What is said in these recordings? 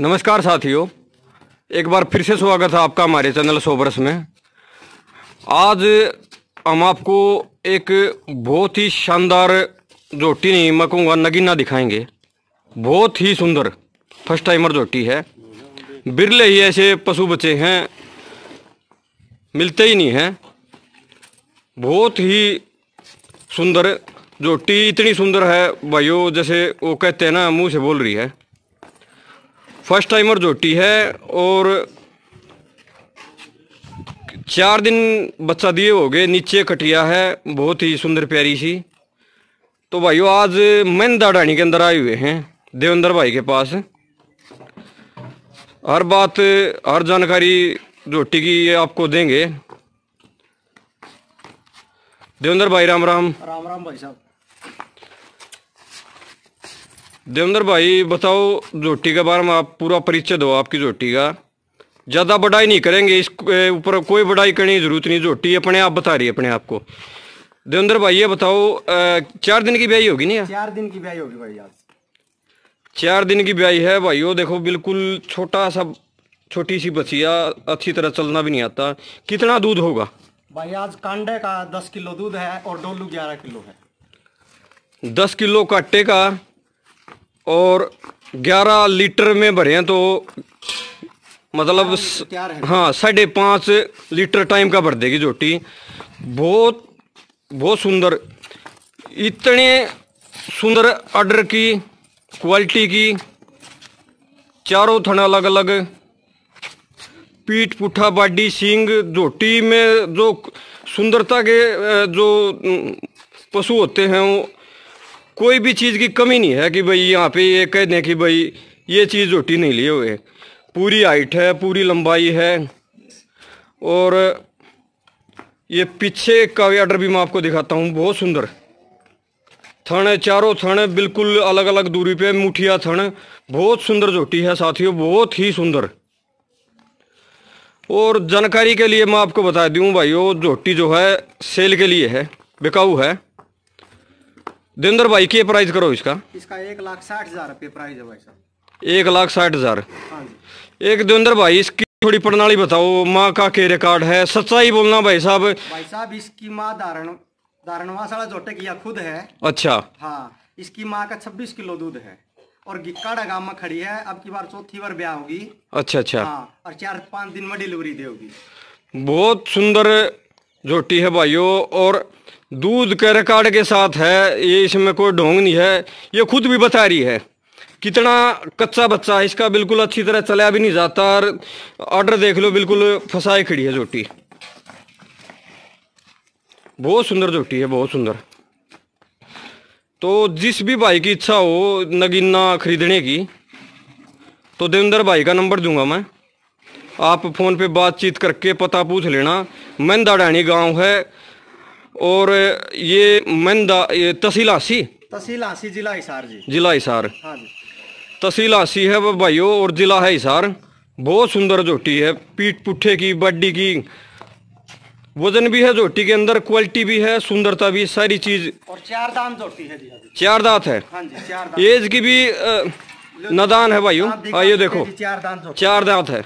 नमस्कार साथियों एक बार फिर से स्वागत है आपका हमारे चैनल सोबरस में आज हम आपको एक बहुत ही शानदार जोटी नहीं मैं कहूँगा नगीना दिखाएंगे बहुत ही सुंदर फर्स्ट टाइमर जोटी है बिरले ही ऐसे पशु बचे हैं मिलते ही नहीं हैं बहुत ही सुंदर जोटी इतनी सुंदर है भाइयों जैसे वो कहते हैं ना मुँह से बोल रही है फर्स्ट टाइमर जोटी है और चार दिन बच्चा दिए हो गए नीचे कटिया है बहुत ही सुंदर प्यारी सी तो भाइयों आज महिंदा डाणी के अंदर आए हुए हैं देवेंद्र भाई के पास हर बात हर जानकारी जोटी की आपको देंगे देवेंद्र भाई राम राम राम राम भाई साहब देवेंद्र भाई बताओ झोटी के बारे में आप पूरा परिचय दो आपकी झोटी का ज़्यादा बढ़ाई नहीं करेंगे इस ऊपर कोई बढ़ाई करने की जरूरत नहीं झोटी अपने आप बता रही है अपने आप को देवेंद्र भाई ये बताओ चार दिन की ब्याई होगी नहीं चार दिन की ब्याई होगी भाई आज चार दिन की ब्याई है भाई वो देखो बिल्कुल छोटा सा छोटी सी बसिया अच्छी तरह चलना भी नहीं आता कितना दूध होगा भाई आज कांडे का दस किलो दूध है और डोलू ग्यारह किलो है दस किलो काटे का और 11 लीटर में भरे हैं तो मतलब हाँ साढ़े पाँच लीटर टाइम का भर देगी जोटी बहुत बहुत सुंदर इतने सुंदर ऑर्डर की क्वालिटी की चारों थन अलग अलग पीठ पुठा बाडी सींग जोटी में जो सुंदरता के जो पशु होते हैं वो कोई भी चीज़ की कमी नहीं है कि भाई यहाँ पे ये कह दें कि भाई ये चीज़ रोटी नहीं लिए हुए पूरी हाइट है पूरी लंबाई है और ये पीछे का आर्डर भी मैं आपको दिखाता हूँ बहुत सुंदर थण चारों थण बिल्कुल अलग अलग दूरी पे मुठिया थण बहुत सुंदर झोटी है साथियों बहुत ही सुंदर और जानकारी के लिए मैं आपको बता दूं भाई वो झोटी जो है सेल के लिए है बिकाऊ है देवेंद्र भाई क्या प्राइस करो इसका इसका एक लाख साठ हजार रुपये प्राइस है भाई साहब एक लाख साठ हजार हाँ एक देवेंद्र भाई इसकी थोड़ी प्रणाली बताओ माँ का के रिकॉर्ड है सच्चाई बोलना भाई साहब भाई साहब इसकी माँ धारण वाला जोटे किया खुद है अच्छा हाँ इसकी माँ का छब्बीस किलो दूध है और गिक्काड़ा गांव में खड़ी है अब की बार चौथी बार ब्याह होगी अच्छा अच्छा हाँ, और चार पाँच दिन में डिलीवरी देगी बहुत सुंदर झोटी है भाइयों और दूध के रिकॉर्ड के साथ है ये इसमें कोई ढोंग नहीं है ये खुद भी बता रही है कितना कच्चा बच्चा है इसका बिल्कुल अच्छी तरह चला भी नहीं जाता और ऑर्डर देख लो बिल्कुल फंसाई खड़ी है जोटी बहुत सुंदर जोटी है बहुत सुंदर तो जिस भी भाई की इच्छा हो नगीना खरीदने की तो देवेंद्र भाई का नंबर दूंगा मैं आप फ़ोन पे बातचीत करके पता पूछ लेना मैंदाडानी गांव है और ये मंदा ये तहसील आसी तहसील जिला हिसार जी जिला हिसार हाँ जी तहसील आसी है वो भाईओ और जिला है हिसार बहुत सुंदर झोटी है पीठ पुठे की बड्डी की वजन भी है झोटी के अंदर क्वालिटी भी है सुंदरता भी सारी चीज और चार दांत झोटी है चार दांत है हाँ जी, चार दांत एज की भी आ, नदान है भाइयों हाँ देखो चार दांत है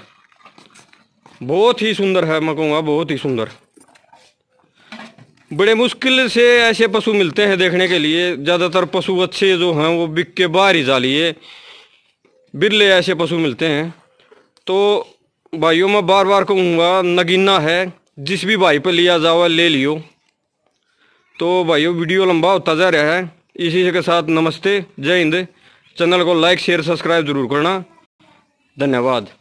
बहुत ही सुंदर है मैं कहूँगा बहुत ही सुंदर बड़े मुश्किल से ऐसे पशु मिलते हैं देखने के लिए ज़्यादातर पशु अच्छे जो हैं वो बिक के बाहर ही जा लिए बिरले ऐसे पशु मिलते हैं तो भाइयों मैं बार बार कहूँगा नगीना है जिस भी भाई पर लिया जाओ ले लियो तो भाइयों वीडियो लंबा होता जा रहा है इसी के साथ नमस्ते जय हिंद चैनल को लाइक शेयर सब्सक्राइब जरूर करना धन्यवाद